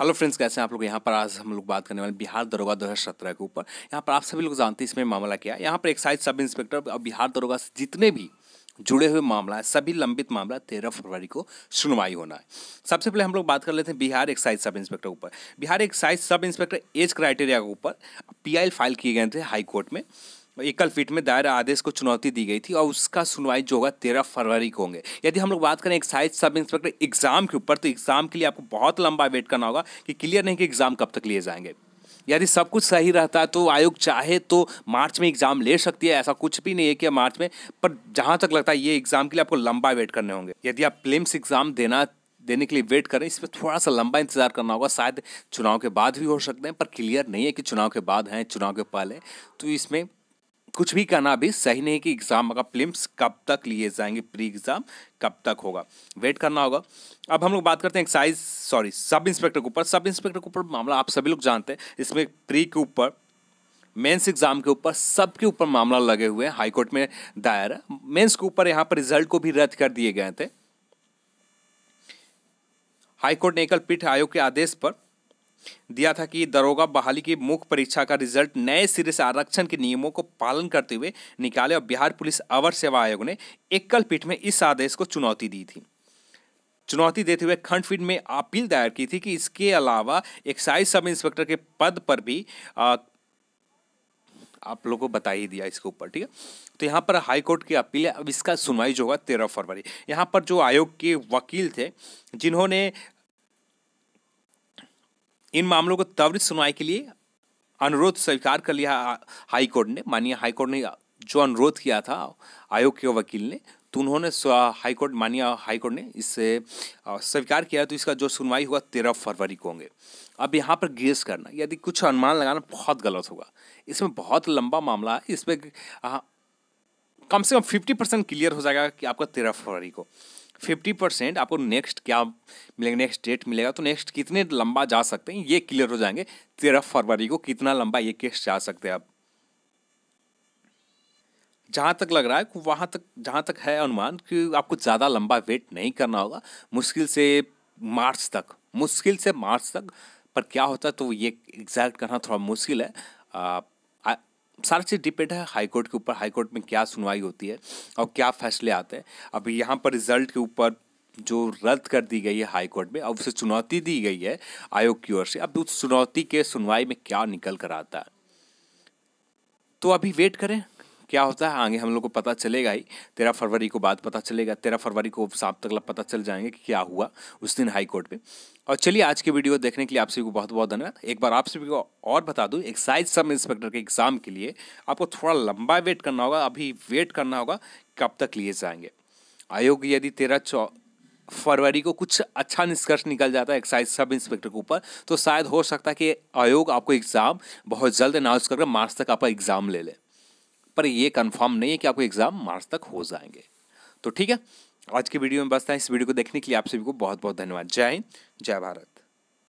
hello friends कैसे हैं आप लोग यहाँ पर आज हम लोग बात करने वाले बिहार दरोगा सत्रह के ऊपर यहाँ पर आप सभी लोग जानते हैं इसमें मामला क्या है यहाँ पर एक्साइज सब इंस्पेक्टर और बिहार दरोगा से जितने भी जुड़े हुए मामला है सभी लंबित मामला तेरह फरवरी को सुनवाई होना है सबसे पहले हम लोग बात कर लेते हैं बिहार एक्साइज सब इंस्पेक्टर ऊपर Bihar excise sub inspector age criteria के ऊपर पी फाइल किए गए थे हाई कोर्ट में एकल पीठ में दायर आदेश को चुनौती दी गई थी और उसका सुनवाई जो होगा तेरह फरवरी को होंगे यदि हम लोग बात करें एक्साइज सब इंस्पेक्टर एग्जाम के ऊपर तो एग्जाम के लिए आपको बहुत लंबा वेट करना होगा कि क्लियर नहीं कि एग्जाम कब तक लिए जाएंगे यदि सब कुछ सही रहता है तो आयोग चाहे तो मार्च में एग्ज़ाम ले सकती है ऐसा कुछ भी नहीं है कि मार्च में पर जहाँ तक लगता है ये एग्ज़ाम के लिए आपको लंबा वेट करने होंगे यदि आप प्लेम्स एग्ज़ाम देना देने के लिए वेट करें इस पर थोड़ा सा लंबा इंतजार करना होगा शायद चुनाव के बाद भी हो सकते हैं पर क्लियर नहीं है कि चुनाव के बाद हैं चुनाव के पहले तो इसमें कुछ भी करना भी सही नहीं कि एग्ज़ाम का प्लिम्स कब तक लिए जाएंगे प्री एग्ज़ाम कब तक होगा वेट करना होगा अब हम लोग बात करते हैं एक्साइज सॉरी सब इंस्पेक्टर के ऊपर सब इंस्पेक्टर के ऊपर मामला आप सभी लोग जानते हैं इसमें प्री के ऊपर मेंस एग्जाम के ऊपर सबके ऊपर मामला लगे हुए हैं हाईकोर्ट में दायर है मेंस के ऊपर यहाँ पर रिजल्ट को भी रद्द कर दिए गए थे हाईकोर्ट ने एकल पीठ आयोग के आदेश पर दिया था कि दरोगा बहाली की मुख्य परीक्षा का रिजल्ट नए सिरे से आरक्षण के नियमों को पालन करते हुए निकाले और बिहार पुलिस अवर सेवा आयोग ने एकल पीठ में इस आदेश को चुनौती दी थी चुनौती देते हुए खंडपीठ में अपील दायर की थी कि इसके अलावा एक्साइज सब इंस्पेक्टर के पद पर भी आ, आप लोगों को बता ही दिया इसके ऊपर ठीक है तो यहाँ पर हाई कोर्ट की अपील है अब इसका सुनवाई जो होगा तेरह फरवरी यहाँ पर जो आयोग के वकील थे जिन्होंने इन मामलों को त्वरित सुनवाई के लिए अनुरोध स्वीकार कर लिया हाईकोर्ट ने माननीय हाईकोर्ट ने जो अनुरोध किया था आयोग के वकील ने तो उन्होंने हाईकोर्ट माननीय हाईकोर्ट ने इससे स्वीकार किया तो इसका जो सुनवाई हुआ तेरह फरवरी को होंगे अब यहाँ पर गेस करना यदि कुछ अनुमान लगाना बहुत गलत होगा इसमें बहुत लंबा मामला है इसमें कम से कम फिफ्टी परसेंट क्लियर हो जाएगा कि आपका तेरह फरवरी को फिफ्टी परसेंट आपको नेक्स्ट क्या मिलेगा नेक्स्ट डेट मिलेगा तो नेक्स्ट कितने लंबा जा सकते हैं ये क्लियर हो जाएंगे तेरह फरवरी को कितना लंबा ये केस जा सकते हैं आप जहाँ तक लग रहा है वहाँ तक जहाँ तक है अनुमान कि आपको ज़्यादा लंबा वेट नहीं करना होगा मुश्किल से मार्च तक मुश्किल से मार्च तक पर क्या होता है तो ये एग्जैक्ट करना थोड़ा मुश्किल है आ, सारा चीज़ डिपेंड है हाईकोर्ट के ऊपर हाईकोर्ट में क्या सुनवाई होती है और क्या फैसले आते हैं अभी यहाँ पर रिजल्ट के ऊपर जो रद्द कर दी गई है हाई कोर्ट में अब उसे चुनौती दी गई है आयोग की ओर से अब उस चुनौती के सुनवाई में क्या निकल कर आता है तो अभी वेट करें क्या होता है आगे हम लोग को पता चलेगा ही तेरह फरवरी को बाद पता चलेगा तेरह फरवरी को साब तक पता चल जाएंगे कि क्या हुआ उस दिन हाई कोर्ट में और चलिए आज की वीडियो देखने के लिए आप सभी को बहुत बहुत धन्यवाद एक बार आप सभी को और बता दूँ एक्साइज सब इंस्पेक्टर के एग्ज़ाम के लिए आपको थोड़ा लंबा वेट करना होगा अभी वेट करना होगा कब तक लिए जाएंगे आयोग यदि तेरह चौ फरवरी को कुछ अच्छा निष्कर्ष निकल जाता है एक्साइज सब इंस्पेक्टर के ऊपर तो शायद हो सकता है कि आयोग आपको एग्ज़ाम बहुत जल्द अनाउंस करके मार्च तक आपका एग्ज़ाम ले लें पर ये कंफर्म नहीं है कि आपको एग्ज़ाम मार्च तक हो जाएंगे तो ठीक है आज के वीडियो में बस था इस वीडियो को देखने के लिए आप सभी को बहुत बहुत धन्यवाद जय हिंद जय भारत